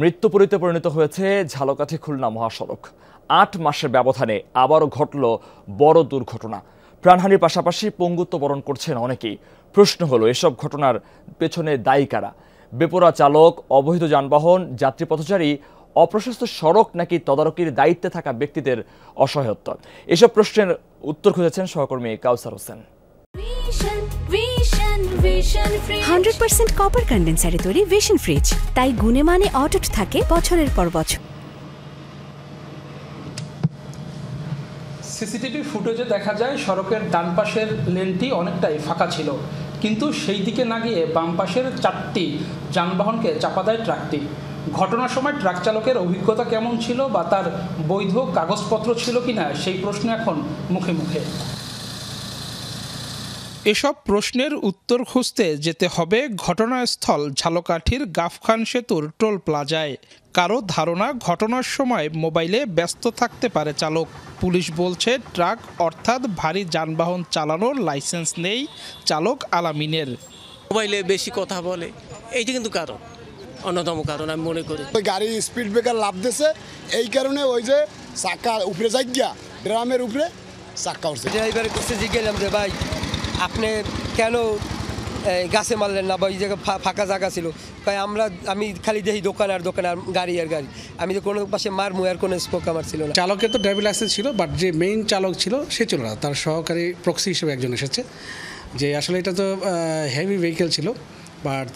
মৃত্যুপুরীতে পরিণত হয়েছে ঝালকাঠি খুলনা মহাসড়ক আট মাসের ব্যবধানে আবারও ঘটল বড় দুর্ঘটনা প্রাণহানির পাশাপাশি পঙ্গুত্ব বরণ করছেন অনেকেই প্রশ্ন হলো এসব ঘটনার পেছনে দায়ী কারা বেপরা চালক অবৈধ যানবাহন যাত্রী পথচারী অপ্রশস্ত সড়ক নাকি তদারকির দায়িত্বে থাকা ব্যক্তিদের অসহায়ত্ব এসব প্রশ্নের উত্তর খুঁজেছেন সহকর্মী Kawsar Hossain hundred percent copper কন্ডেন্সারে তৈরি ভিশন ফ্রিজ তাই গুণে মানে অটুট থাকে বছরের পর বছর সিসিটিভি ফুটেজে দেখা যায় সড়কের ডান পাশের লেনটি অনেকটাই ফাঁকা ছিল কিন্তু সেই দিকে না গিয়ে বাম পাশের চারটি যানবাহনকে চাপা দেয় ট্রাকটি ঘটনার সময় ট্রাক চালকের অভিজ্ঞতা কেমন ছিল বা তার বৈধ কাগজপত্র ছিল কিনা সেই প্রশ্ন এখন মুখে মুখে এসব প্রশ্নের উত্তর খুঁজতে যেতে হবে ঘটনাস্থল ঝালকাঠির গাফখান সেতুর টোল প্লাজায় কারো ধারণা ঘটনার সময় মোবাইলে ব্যস্ত থাকতে পারে চালক পুলিশ বলছে ট্রাক অর্থাৎ ভারী যানবাহন চালানোর লাইসেন্স নেই চালক আলামিনের মোবাইলে বেশি কথা বলে এইটা কিন্তু কারণ অন্যতম কারণ আমি মনে করি গাড়ি স্পিড ব্রেকার লাভ দিয়েছে এই কারণে ওই যে চাকা উপরে যাই গিয়া ড্রামের উপরে চাকা উঠছে ড্রাইভারের কাছে জিজ্ঞাসা ভাই আপনি কেন গাছে মারলেন না বা ওই জায়গায় ফাঁকা জায়গা ছিল তাই আমরা আমি খালি দেখি দোকান আর দোকান আর গাড়ি আর গাড়ি আমি তো কোনো পাশে মার আর কোনো স্পোক আমার ছিল না চালকের তো ড্রাইভিং লাইসেন্স ছিল বাট যে মেইন চালক ছিল সে ছিল না তার সহকারী প্রক্সি হিসেবে একজন এসেছে যে আসলে এটা তো হেভি ভেহিকেল ছিল বাট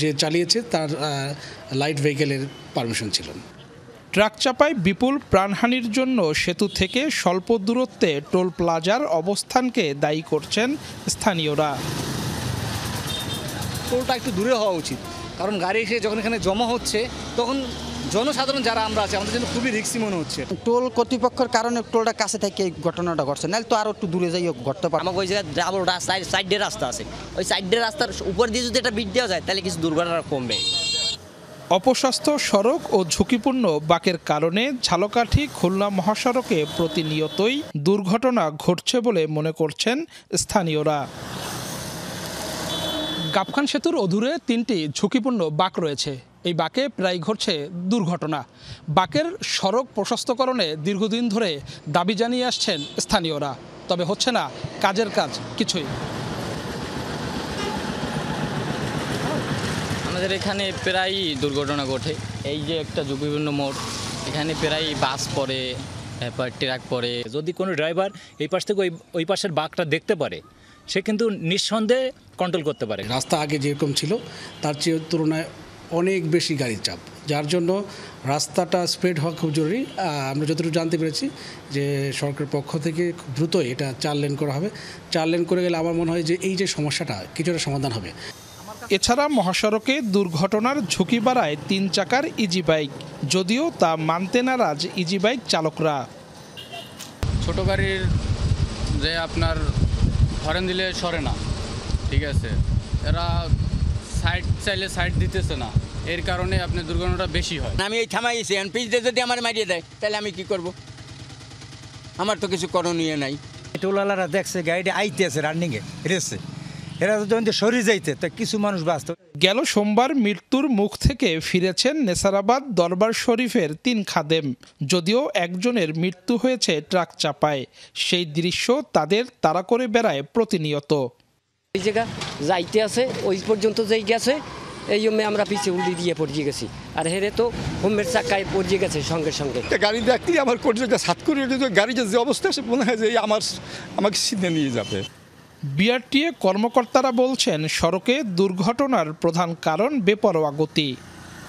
যে চালিয়েছে তার লাইট ভেহিকেলের পারমিশন ছিল ট্রাক চাপায় বিপুল প্রাণহানির জন্য সেতু থেকে স্বল্প দূরত্বে টোল প্লাজার অবস্থানকে দায়ী করছেন স্থানীয়রা টোলটা একটু দূরে হওয়া উচিত কারণ গাড়ি এসে যখন এখানে জমা হচ্ছে তখন জনসাধারণ যারা আমরা আছি আমাদের জন্য খুবই রিক্সি মনে হচ্ছে টোল কর্তৃপক্ষের কারণে টোলটা কাছে থেকে এই ঘটনাটা ঘটছে নাহলে তো আরও একটু দূরে যাই ঘটতে পারে আমাকে ওই জায়গায় ডাবল রাস্তা সাইডের রাস্তা আছে ওই সাইডের রাস্তার উপর দিয়ে যদি এটা বিট দেওয়া যায় তাহলে কিছু দুর্ঘটনা কমবে অপস্বাস্থ্য সড়ক ও ঝুঁকিপূর্ণ বাকের কারণে ঝালকাঠি খুলনা মহাসড়কে প্রতিনিয়তই দুর্ঘটনা ঘটছে বলে মনে করছেন স্থানীয়রা গাফখান সেতুর অধুরে তিনটি ঝুঁকিপূর্ণ বাক রয়েছে এই বাকে প্রায় ঘটছে দুর্ঘটনা বাকের সড়ক প্রশস্তকরণে দীর্ঘদিন ধরে দাবি জানিয়ে আসছেন স্থানীয়রা তবে হচ্ছে না কাজের কাজ কিছুই আমাদের এখানে প্রায়ই দুর্ঘটনা ঘটে এই যে একটা ঝুঁকিপূর্ণ মোড় এখানে প্রায় বাস পড়ে তারপর ট্রাক পড়ে যদি কোনো ড্রাইভার এই পাশ থেকে ওই ওই পাশের বাঘটা দেখতে পারে সে কিন্তু নিঃসন্দেহে কন্ট্রোল করতে পারে রাস্তা আগে যেরকম ছিল তার চেয়ে তুলনায় অনেক বেশি গাড়ির চাপ যার জন্য রাস্তাটা স্প্রেড হওয়া খুব জরুরি আমরা যতটুকু জানতে পেরেছি যে সরকারের পক্ষ থেকে খুব দ্রুতই এটা চার লেন করা হবে চার লেন করে গেলে আমার মনে হয় যে এই যে সমস্যাটা কিছুটা সমাধান হবে এছাড়া মহাসড়কে দুর্ঘটনার ঝুঁকি বাড়ায় তিন চাকার ইজি e বাইক যদিও তা মানতে নারাজ ইজি e বাইক চালকরা ছোট গাড়ির যে আপনার হরেন দিলে সরে না ঠিক আছে এরা সাইড চাইলে সাইড দিতেছে না এর কারণে আপনি দুর্ঘটনাটা বেশি হয় আমি এই থামাই পিচ দিয়ে যদি আমার মারিয়ে দেয় তাহলে আমি কি করব আমার তো কিছু করণীয় নাই টোলালারা দেখছে গাড়িটা আইতেছে রানিংয়ে রেসে এরা যদি সরে যাইতে তা কিছু মানুষ বাঁচত গেল সোমবার মৃত্যুর মুখ থেকে ফিরেছেন নেসারাবাদ দরবার শরীফের তিন খাদেম যদিও একজনের মৃত্যু হয়েছে ট্রাক চাপায় সেই দৃশ্য তাদের তাড়া করে বেড়ায় প্রতিনিয়ত এই জায়গা যাইতে আছে ওই পর্যন্ত যেই গেছে এই জন্য আমরা পিছিয়ে উলি দিয়ে পড়িয়ে গেছি আর হেরে তো হোমের চাকায় পড়িয়ে গেছে সঙ্গে সঙ্গে গাড়ি দেখতে আমার কোর্টে সাত করে গাড়ি যে অবস্থা সে মনে হয় যে আমার আমাকে সিদ্ধে নিয়ে যাবে বিআরটিএ কর্মকর্তারা বলছেন সড়কে দুর্ঘটনার প্রধান কারণ বেপরোয়া গতি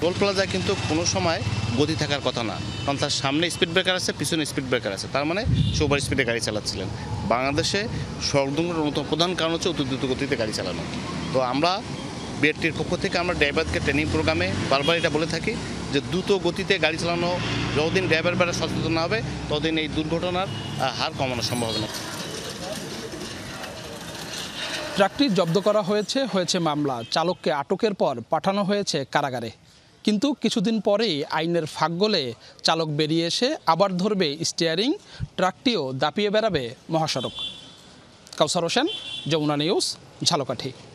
টোল প্লাজায় কিন্তু কোনো সময় গতি থাকার কথা না কারণ তার সামনে স্পিড ব্রেকার আছে পিছনে স্পিড ব্রেকার আছে তার মানে সুপার স্পিডে গাড়ি চালাচ্ছিলেন বাংলাদেশে সড়ক দুর্ঘটনার অন্যতম প্রধান কারণ হচ্ছে অতি দ্রুত গতিতে গাড়ি চালানো তো আমরা বিআরটির পক্ষ থেকে আমরা ড্রাইভারকে ট্রেনিং প্রোগ্রামে বারবার এটা বলে থাকি যে দ্রুত গতিতে গাড়ি চালানো যতদিন ড্রাইভার বেড়া সচেতন না হবে ততদিন এই দুর্ঘটনার হার কমানো সম্ভব না ট্রাকটি জব্দ করা হয়েছে হয়েছে মামলা চালককে আটকের পর পাঠানো হয়েছে কারাগারে কিন্তু কিছুদিন পরেই আইনের ফাঁকগোলে চালক বেরিয়ে এসে আবার ধরবে স্টিয়ারিং ট্রাকটিও দাপিয়ে বেড়াবে মহাসড়ক কাউসার হোসেন যমুনা নিউজ ঝালকাঠি